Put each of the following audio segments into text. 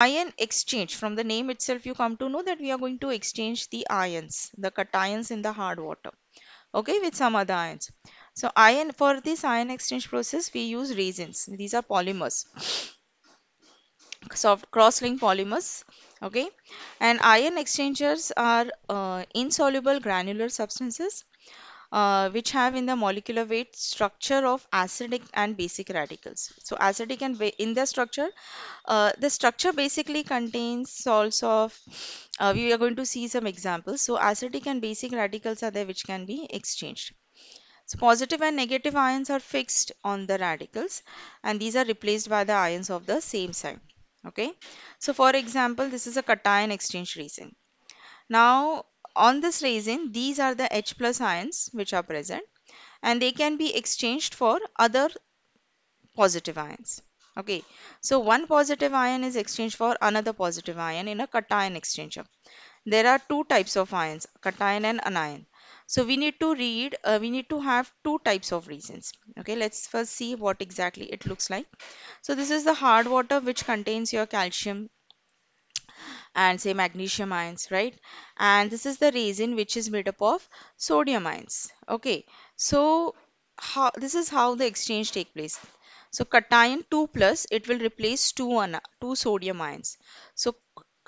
ion exchange from the name itself you come to know that we are going to exchange the ions the cations in the hard water okay with some other ions so ion for this ion exchange process we use resins these are polymers soft cross-linked polymers okay and ion exchangers are uh, insoluble granular substances uh, which have in the molecular weight structure of acidic and basic radicals. So acidic and in their structure, uh, the structure basically contains salts of. Uh, we are going to see some examples. So acidic and basic radicals are there which can be exchanged. So positive and negative ions are fixed on the radicals, and these are replaced by the ions of the same sign. Okay. So for example, this is a cation exchange reason. Now on this resin these are the H plus ions which are present and they can be exchanged for other positive ions okay so one positive ion is exchanged for another positive ion in a cation exchanger there are two types of ions cation and anion so we need to read uh, we need to have two types of resins okay let's first see what exactly it looks like so this is the hard water which contains your calcium and say magnesium ions right and this is the resin which is made up of sodium ions okay so how this is how the exchange take place so cation 2 plus it will replace two one two sodium ions so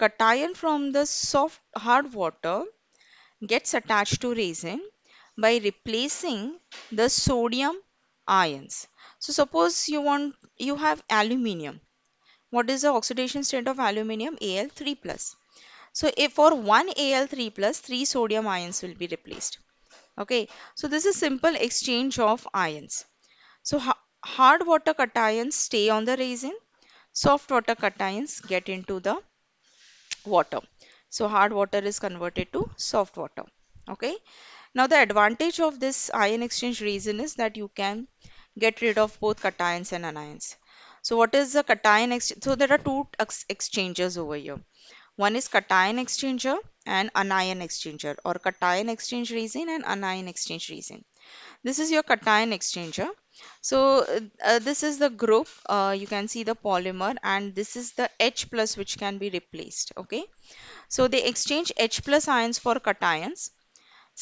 cation from the soft hard water gets attached to resin by replacing the sodium ions so suppose you want you have aluminium what is the oxidation state of aluminium? Al3+. So if for 1 Al3+, 3 sodium ions will be replaced. Okay, so this is simple exchange of ions. So ha hard water cations stay on the resin, soft water cations get into the water. So hard water is converted to soft water. Okay. Now the advantage of this ion exchange resin is that you can get rid of both cations and anions. So what is the cation exchange? So there are two ex exchanges over here. One is cation exchanger and anion exchanger or cation exchange resin and anion exchange resin. This is your cation exchanger. So uh, this is the group, uh, you can see the polymer and this is the H plus which can be replaced. Okay. So they exchange H plus ions for cations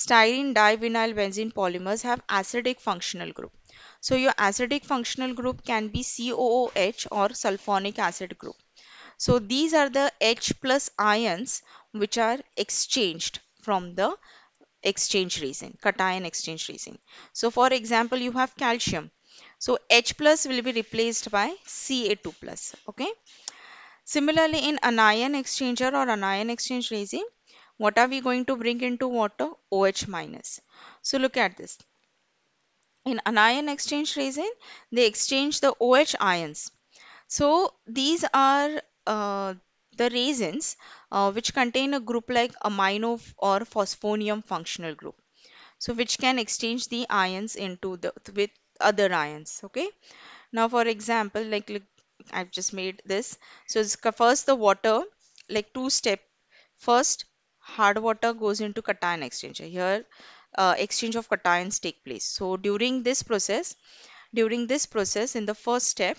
styrene divinyl benzene polymers have acidic functional group. So your acidic functional group can be COOH or sulfonic acid group. So these are the H plus ions which are exchanged from the exchange resin, cation exchange resin. So for example, you have calcium. So H plus will be replaced by Ca2 plus. Okay. Similarly, in anion exchanger or anion exchange resin, what are we going to bring into water OH minus so look at this in anion exchange resin they exchange the OH ions so these are uh, the resins uh, which contain a group like amino or phosphonium functional group so which can exchange the ions into the with other ions okay now for example like, like I've just made this so it's first the water like two step first hard water goes into cation exchange. Here, uh, exchange of cations take place. So during this process, during this process, in the first step,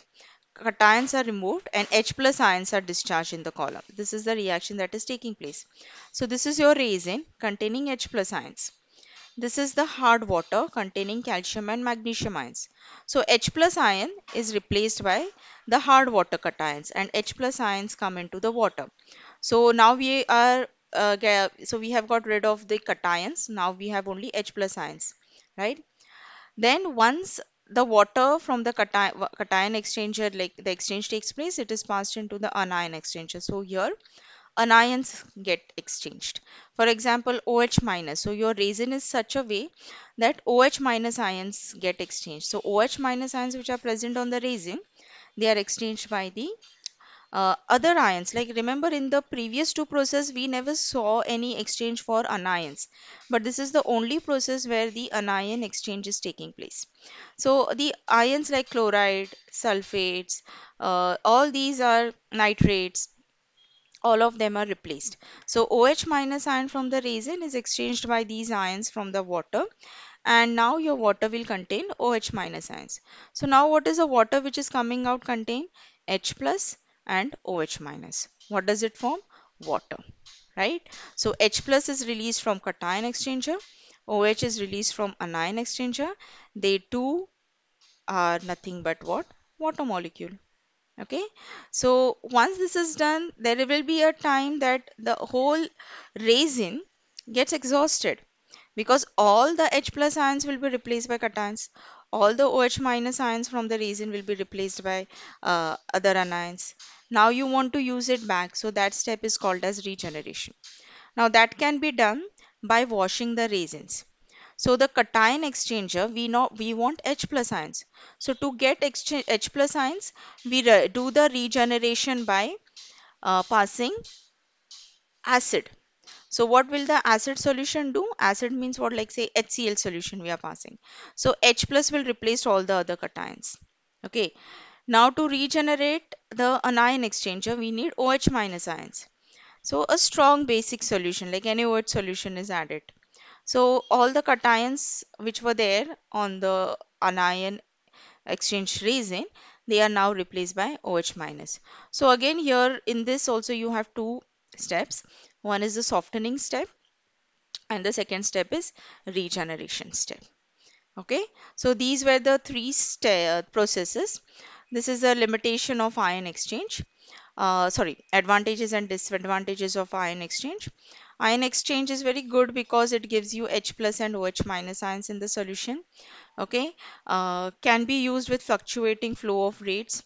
cations are removed and H plus ions are discharged in the column. This is the reaction that is taking place. So this is your resin containing H plus ions. This is the hard water containing calcium and magnesium ions. So H plus ion is replaced by the hard water cations and H plus ions come into the water. So now we are uh, so we have got rid of the cations now we have only H plus ions right then once the water from the cation, cation exchanger like the exchange takes place it is passed into the anion exchanger so here anions get exchanged for example OH minus so your resin is such a way that OH minus ions get exchanged so OH minus ions which are present on the resin they are exchanged by the uh, other ions like remember in the previous two process we never saw any exchange for anions but this is the only process where the anion exchange is taking place so the ions like chloride sulfates uh, all these are nitrates all of them are replaced so OH minus ion from the resin is exchanged by these ions from the water and now your water will contain OH minus ions so now what is the water which is coming out contain H plus and OH minus. What does it form? Water, right? So H plus is released from cation exchanger. OH is released from anion exchanger. They two are nothing but what? Water molecule. Okay. So once this is done, there will be a time that the whole resin gets exhausted because all the H plus ions will be replaced by cations all the OH minus ions from the resin will be replaced by uh, other anions now you want to use it back so that step is called as regeneration now that can be done by washing the resins so the cation exchanger, we know we want H plus ions. So to get H plus ions, we do the regeneration by uh, passing acid. So what will the acid solution do? Acid means what like say HCl solution we are passing. So H plus will replace all the other cations. Okay. Now to regenerate the anion exchanger, we need OH minus ions. So a strong basic solution like any word solution is added. So all the cations which were there on the anion exchange resin, they are now replaced by OH minus. So again here in this also you have two steps. One is the softening step and the second step is regeneration step okay so these were the three uh, processes this is a limitation of ion exchange uh, sorry advantages and disadvantages of ion exchange ion exchange is very good because it gives you H plus and OH minus ions in the solution okay uh, can be used with fluctuating flow of rates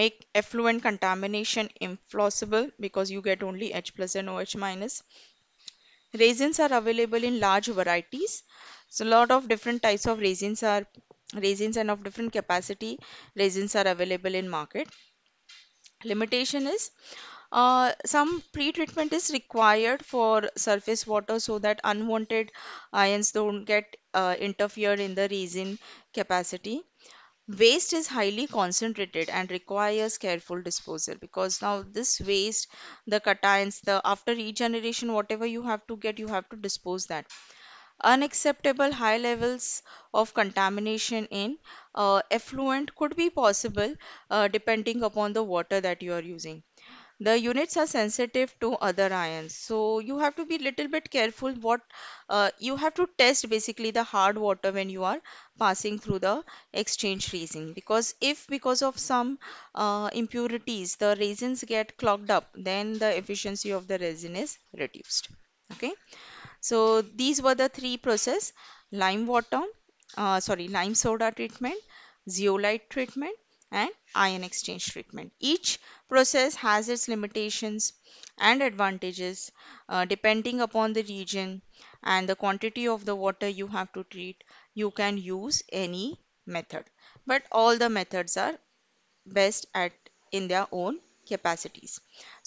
make effluent contamination impossible because you get only H plus and OH minus Raisins are available in large varieties. So a lot of different types of raisins are raisins and of different capacity raisins are available in market. Limitation is uh, some pre-treatment is required for surface water so that unwanted ions don't get uh, interfere in the resin capacity waste is highly concentrated and requires careful disposal because now this waste the cations the after regeneration whatever you have to get you have to dispose that unacceptable high levels of contamination in uh, effluent could be possible uh, depending upon the water that you are using the units are sensitive to other ions so you have to be little bit careful what uh, you have to test basically the hard water when you are passing through the exchange resin because if because of some uh, impurities the resins get clogged up then the efficiency of the resin is reduced okay so these were the three process lime water uh, sorry lime soda treatment zeolite treatment and ion exchange treatment. Each process has its limitations and advantages uh, depending upon the region and the quantity of the water you have to treat. You can use any method, but all the methods are best at in their own capacities.